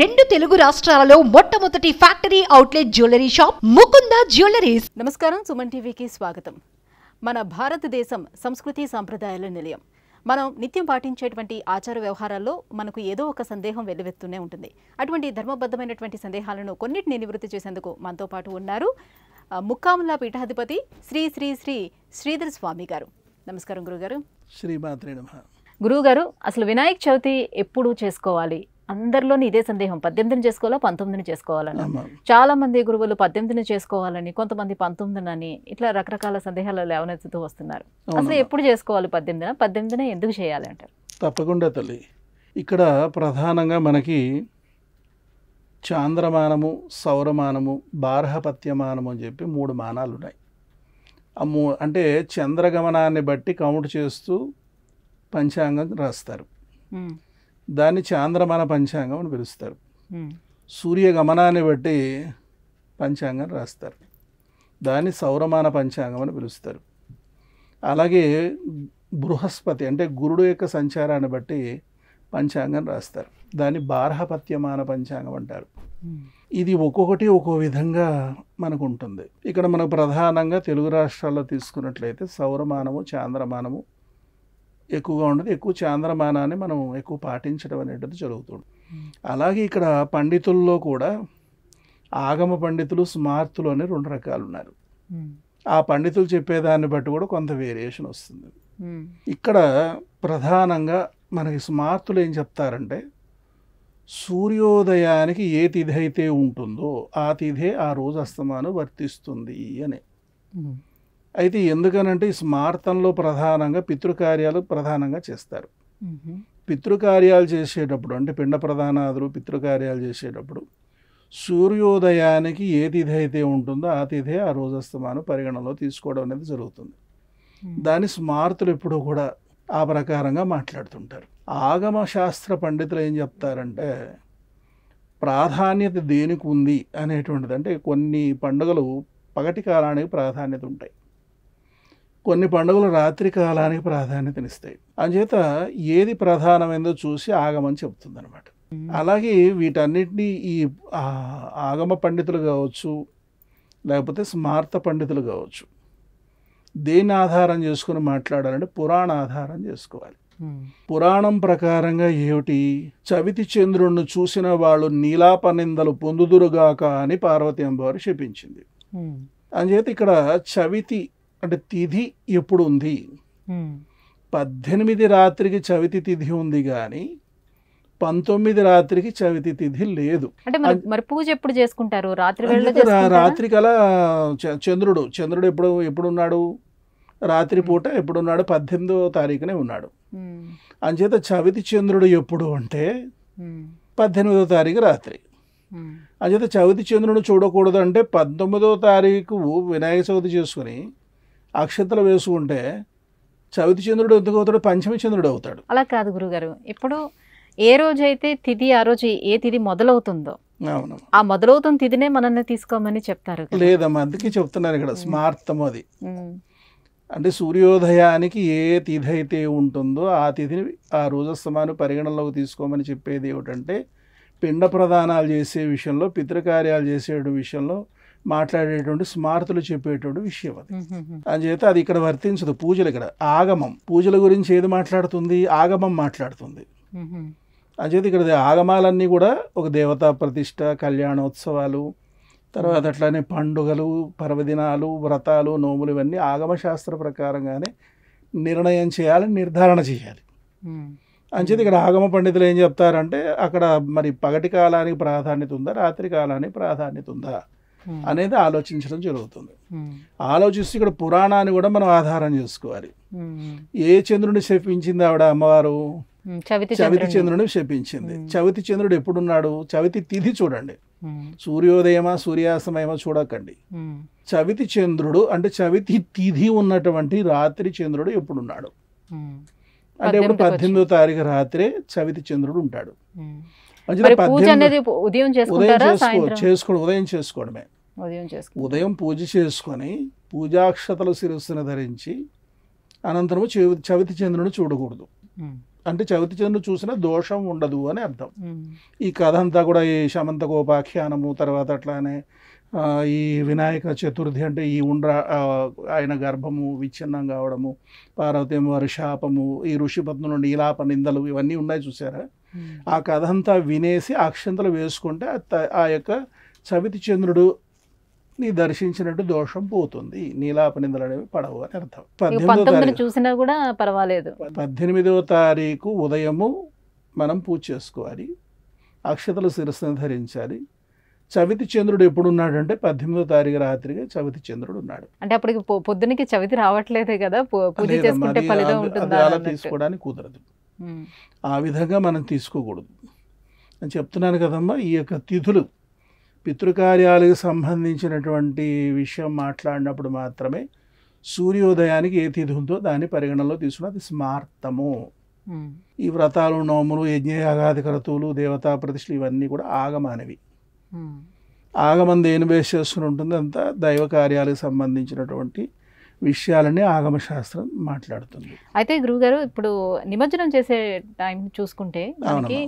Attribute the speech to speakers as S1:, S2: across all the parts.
S1: రెండు తెలుగు రాష్ట్రాలలో మొట్టమొదటి factory outlet jewellery shop Mukunda jewelleries నమస్కారం సుమన్ టీవీకి స్వాగతం మన భారతదేశం సంస్కృతి సాంప్రదాయాల నిలయం మనం నిత్యం పాటించేటువంటి ఆచార వ్యవహారాల్లో మనకు ఏదో ఒక సందేహం వెల్లువెత్తూనే ఉంటుంది అటువంటి ధర్మబద్ధమైనటువంటి సందేహాలను కొన్నిటిని నివృత్తి చేసేందుకు మనతో పాటు ఉన్నారు ముక్కాముల్లా పీఠాధిపతి శ్రీ శ్రీ శ్రీ శ్రీధర్ స్వామి గారు నమస్కారం గురుగారు
S2: శ్రీ నమ
S1: గారు అసలు వినాయక చవితి ఎప్పుడు చేసుకోవాలి అందరిలోని ఇదే సందేహం పద్దెనిమిదిని చేసుకోవాలా పంతొమ్మిదిని చేసుకోవాలని చాలా మంది గురువులు పద్దెనిమిదిని చేసుకోవాలని కొంతమంది పంతొమ్మిదినని ఇట్లా రకరకాల సందేహాలు లేవనెత్తుతూ వస్తున్నారు అసలు ఎప్పుడు చేసుకోవాలి పద్దెనిమిదిన పద్దెనిమిదిన ఎందుకు చేయాలి అంటారు
S2: తప్పకుండా తల్లి ఇక్కడ ప్రధానంగా మనకి చాంద్రమానము సౌరమానము బార్హపత్యమానము అని చెప్పి మూడు మానాలు ఉన్నాయి ఆ మూ అంటే చంద్రగమనాన్ని బట్టి కౌంట్ చేస్తూ పంచాంగం రాస్తారు దాన్ని చాంద్రమాన పంచాంగం అని పిలుస్తారు సూర్య గమనాన్ని బట్టి పంచాంగం రాస్తారు దాన్ని సౌరమాన పంచాంగం అని పిలుస్తారు అలాగే బృహస్పతి అంటే గురుడు యొక్క సంచారాన్ని బట్టి పంచాంగం రాస్తారు దాన్ని బార్హపత్యమాన పంచాంగం అంటారు ఇది ఒక్కొక్కటి ఒక్కో విధంగా మనకు ఉంటుంది ఇక్కడ మనకు ప్రధానంగా తెలుగు రాష్ట్రాల్లో తీసుకున్నట్లయితే సౌరమానము చాంద్రమానము ఎక్కువగా ఉండదు ఎక్కువ చాంద్రమానాన్ని మనం ఎక్కువ పాటించడం అనేటువంటిది జరుగుతుంది hmm. అలాగే ఇక్కడ పండితుల్లో కూడా ఆగమ పండితులు స్మార్తులు అని రెండు రకాలు ఉన్నారు hmm. ఆ పండితులు చెప్పేదాన్ని బట్టి కూడా కొంత వేరియేషన్ వస్తుంది hmm. ఇక్కడ ప్రధానంగా మనకి స్మార్తులు ఏం చెప్తారంటే సూర్యోదయానికి ఏ తిథి అయితే ఉంటుందో ఆ తిథే ఆ రోజు అస్తమానం వర్తిస్తుంది అని అయితే ఎందుకనంటే ఈ స్మార్థంలో ప్రధానంగా పితృకార్యాలు ప్రధానంగా చేస్తారు పితృకార్యాలు చేసేటప్పుడు అంటే పిండ ప్రధానాదులు పితృకార్యాలు చేసేటప్పుడు సూర్యోదయానికి ఏ తిథి అయితే ఉంటుందో ఆ తిథే ఆ రోజు పరిగణలో తీసుకోవడం అనేది జరుగుతుంది దాని స్మార్తులు ఎప్పుడూ కూడా ఆ ప్రకారంగా మాట్లాడుతుంటారు ఆగమ శాస్త్ర పండితులు ఏం చెప్తారంటే ప్రాధాన్యత దేనికి ఉంది అనేటువంటిది అంటే కొన్ని పండుగలు పగటి కాలానికి ప్రాధాన్యత ఉంటాయి కొన్ని పండుగలు రాత్రి కాలానికి ప్రాధాన్యతనిస్తాయి అంచేత ఏది ప్రధానమైందో చూసి ఆగమని చెబుతుంది అనమాట అలాగే వీటన్నిటినీ ఈ ఆగమ పండితులు కావచ్చు లేకపోతే స్మార్త పండితులు కావచ్చు దేని ఆధారం చేసుకుని మాట్లాడాలంటే పురాణ ఆధారం చేసుకోవాలి పురాణం ప్రకారంగా ఏమిటి చవితి చంద్రుణ్ణి చూసిన వాళ్ళు నీలాప నిందలు పొందుదురుగాక అని పార్వతి అమ్మవారు చెప్పించింది అంచేత ఇక్కడ చవితి అంటే తిథి ఎప్పుడు ఉంది పద్దెనిమిది రాత్రికి చవితి తిథి ఉంది కానీ పంతొమ్మిది రాత్రికి చవితి తిథి లేదు అంటే
S1: మరి పూజ ఎప్పుడు చేసుకుంటారు రాత్రి రాత్రికి
S2: అలా చంద్రుడు చంద్రుడు ఎప్పుడు ఎప్పుడున్నాడు రాత్రి పూట ఎప్పుడున్నాడు పద్దెనిమిదో తారీఖునే ఉన్నాడు అంచేత చవితి చంద్రుడు ఎప్పుడు అంటే పద్దెనిమిదో తారీఖు రాత్రి అంచేత చవితి చంద్రుడు చూడకూడదు అంటే పంతొమ్మిదో తారీఖు వినాయక చవితి చేసుకుని అక్షతలు వేసుకుంటే చవితి చంద్రుడు ఎందుకు అవుతాడు పంచమి చంద్రుడు అవుతాడు
S1: అలా కాదు గురుగారు ఇప్పుడు ఏ రోజైతే తిథి ఆ రోజు ఏ తిథి మొదలవుతుందో అవును ఆ మొదలవుతున్న తిథినే మనల్ని తీసుకోమని చెప్తారు
S2: లేదమ్మా అందుకే చెప్తున్నారు ఇక్కడ స్మార్థం అది అంటే సూర్యోదయానికి ఏ తిథి అయితే ఉంటుందో ఆ తిథిని ఆ రోజస్తమాను పరిగణనలోకి తీసుకోమని చెప్పేది ఏమిటంటే పిండ ప్రదానాలు చేసే విషయంలో పితృకార్యాలు చేసే విషయంలో మాట్లాడేటువంటి స్మార్తులు చెప్పేటువంటి విషయం అది అంచేత అది ఇక్కడ వర్తించదు పూజలు ఇక్కడ ఆగమం పూజల గురించి ఏది మాట్లాడుతుంది ఆగమం మాట్లాడుతుంది అంచేత ఇక్కడ ఆగమాలన్నీ కూడా ఒక దేవతా ప్రతిష్ట కళ్యాణోత్సవాలు తర్వాత అట్లానే పండుగలు పర్వదినాలు వ్రతాలు నోములు ఇవన్నీ ఆగమశాస్త్ర ప్రకారంగానే నిర్ణయం చేయాలి నిర్ధారణ చేయాలి అంచేది ఇక్కడ ఆగమ పండితులు ఏం చెప్తారంటే అక్కడ మరి పగటి కాలానికి ప్రాధాన్యత ఉందా రాత్రి కాలానికి ప్రాధాన్యత ఉందా Hmm. అనేది ఆలోచించడం జరుగుతుంది hmm. ఆలోచిస్తూ ఇక్కడ పురాణాన్ని కూడా మనం ఆధారం చేసుకోవాలి hmm. ఏ చంద్రుడిని శపించింది ఆవిడ అమ్మవారు
S1: చవితి చంద్రుని
S2: శపించింది చవితి చంద్రుడు ఎప్పుడున్నాడు చవితి తిథి చూడండి సూర్యోదయమా సూర్యాస్తమయమా చూడకండి చవితి చంద్రుడు అంటే చవితి తిథి ఉన్నటువంటి రాత్రి చంద్రుడు ఎప్పుడున్నాడు అంటే ఇప్పుడు పద్దెనిమిదో తారీఖు రాత్రే చవితి చంద్రుడు ఉంటాడు పూజ అనేది
S1: ఉదయం చేసుకుంటారా సాయంత్రం
S2: ఉదయం చేసుకోవడమే ఉదయం పూజ చేసుకొని పూజాక్షతలు శిరస్సును ధరించి అనంతరము చవితి చంద్రుని చూడకూడదు అంటే చవితి చంద్రుడు చూసినా దోషం ఉండదు అని అర్థం ఈ కథ అంతా కూడా ఈ శమంత గోపాఖ్యానము తర్వాత అట్లానే ఈ వినాయక చతుర్థి అంటే ఈ ఉండ్ర ఆయన గర్భము విచ్ఛిన్నం కావడము పార్వతేమో వారి శాపము ఈ ఋషిపత్నుల నుండి ఇలాప నిందలు ఇవన్నీ ఉన్నాయి చూసారా ఆ కథ అంతా వినేసి అక్షంతలు వేసుకుంటే ఆ యొక్క చవితి చంద్రుడు నీ దర్శించినట్టు దోషం పోతుంది నీలాప నిందలు అనేవి పడవు అని అర్థం పద్దెనిమిది
S1: చూసినా కూడా పర్వాలేదు
S2: పద్దెనిమిదవ తారీఖు ఉదయము మనం పూజ చేసుకోవాలి అక్షతల శిరస్సును ధరించాలి చవితి చంద్రుడు ఎప్పుడు ఉన్నాడు అంటే పద్దెనిమిదో తారీఖు రాత్రికి చవితి చంద్రుడు ఉన్నాడు
S1: అంటే అప్పటికి పొద్దునకి చవితి రావట్లేదే కదా తీసుకోవడానికి
S2: కుదరదు ఆ విధంగా మనం తీసుకోకూడదు అని చెప్తున్నాను కదమ్మా ఈ యొక్క తిథులు పితృకార్యాలకు సంబంధించినటువంటి విషయం మాట్లాడినప్పుడు మాత్రమే సూర్యోదయానికి ఏ తిథి ఉందో దాన్ని పరిగణనలో తీసుకున్న అది స్మార్తము ఈ వ్రతాలు నోములు యజ్ఞయాగాది క్రతువులు దేవతా ప్రతిష్ఠలు ఇవన్నీ కూడా ఆగమానివి ఆగమం దేని బేస్ చేసుకుని ఉంటుంది అంతా దైవ కార్యాలకు సంబంధించినటువంటి విషయాలని ఆగమశాస్త్రం మాట్లాడుతుంది
S1: అయితే గురువుగారు ఇప్పుడు నిమజ్జనం చేసే టైం చూసుకుంటే మనకి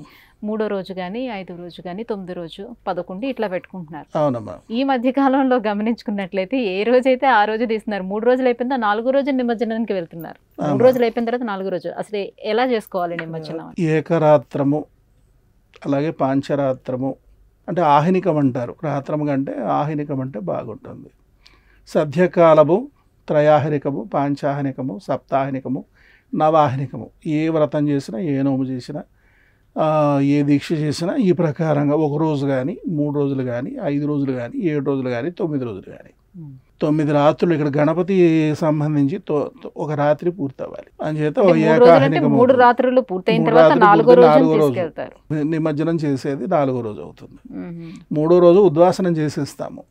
S1: మూడో రోజు కానీ ఐదు రోజు కానీ తొమ్మిది రోజు పదకొండు ఇట్లా పెట్టుకుంటున్నారు అవునమ్మా ఈ మధ్య కాలంలో గమనించుకున్నట్లయితే ఏ రోజు అయితే ఆ రోజు తీస్తున్నారు మూడు రోజులు అయిపోయిందా నాలుగు రోజు నిమజ్జనానికి వెళ్తున్నారు మూడు రోజులు అయిపోయిన తర్వాత నాలుగు రోజు అసలు ఎలా చేసుకోవాలి నిమజ్జనం
S2: ఏకరాత్రము అలాగే పాంచరాత్రము అంటే ఆహినికం అంటారు రాత్రము కంటే ఆహినికం అంటే బాగుంటుంది సద్యకాలము త్రయాహనికము పాంచాహనికము సప్తాహనికము నవాహనికము ఏ వ్రతం చేసినా ఏ నోము చేసినా ఏ దీక్ష చేసినా ఈ ప్రకారంగా ఒక రోజు కానీ మూడు రోజులు కానీ ఐదు రోజులు కానీ ఏడు రోజులు కానీ తొమ్మిది రోజులు కానీ తొమ్మిది రాత్రులు ఇక్కడ గణపతి సంబంధించి ఒక రాత్రి పూర్తవ్వాలి చేత మూడు
S1: రాత్రులు పూర్తయిన తర్వాత నాలుగో రోజు
S2: నిమజ్జనం చేసేది నాలుగో రోజు అవుతుంది మూడో రోజు ఉద్వాసనం చేసేస్తాము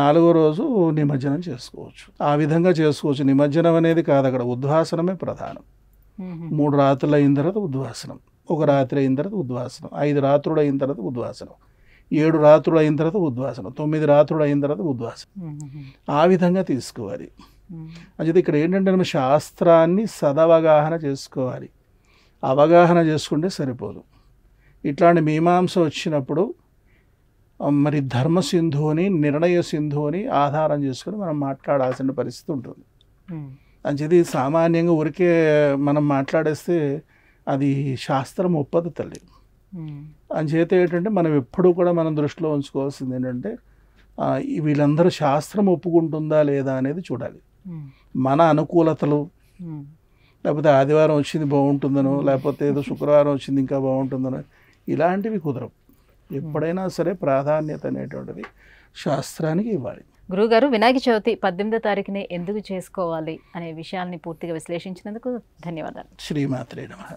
S2: నాలుగో రోజు నిమజ్జనం చేసుకోవచ్చు ఆ విధంగా చేసుకోవచ్చు నిమజ్జనం అనేది కాదు అక్కడ ఉద్వాసనమే ప్రధానం మూడు రాత్రులు అయిన తర్వాత ఉద్వాసనం ఒక రాత్రి అయిన తర్వాత ఉద్వాసనం ఐదు రాత్రులు అయిన తర్వాత ఉద్వాసనం ఏడు రాత్రులు అయిన తర్వాత ఉద్వాసన తొమ్మిది రాత్రులు అయిన తర్వాత ఉద్వాసన ఆ విధంగా తీసుకోవాలి అంచేత ఇక్కడ ఏంటంటే మన శాస్త్రాన్ని సదవగాహన చేసుకోవాలి అవగాహన చేసుకుంటే సరిపోదు ఇట్లాంటి మీమాంస వచ్చినప్పుడు మరి ధర్మ సింధువుని నిర్ణయ సింధువుని ఆధారం చేసుకుని మనం మాట్లాడాల్సిన పరిస్థితి ఉంటుంది అంచేది సామాన్యంగా ఊరికే మనం మాట్లాడేస్తే అది శాస్త్రం ఒప్పదు తల్లి అంచేత ఏంటంటే మనం ఎప్పుడూ కూడా మనం దృష్టిలో ఉంచుకోవాల్సింది ఏంటంటే వీళ్ళందరూ శాస్త్రం ఒప్పుకుంటుందా లేదా అనేది చూడాలి మన అనుకూలతలు లేకపోతే ఆదివారం వచ్చింది బాగుంటుందనో లేకపోతే ఏదో శుక్రవారం వచ్చింది ఇంకా బాగుంటుందనో ఇలాంటివి కుదరవు ఎప్పుడైనా సరే ప్రాధాన్యత అనేటువంటిది శాస్త్రానికి ఇవ్వాలి
S1: గురుగారు వినాయక చవితి పద్దెనిమిదో తారీఖుని ఎందుకు చేసుకోవాలి అనే విషయాన్ని పూర్తిగా విశ్లేషించినందుకు ధన్యవాదాలు
S3: శ్రీమాత్రే నమ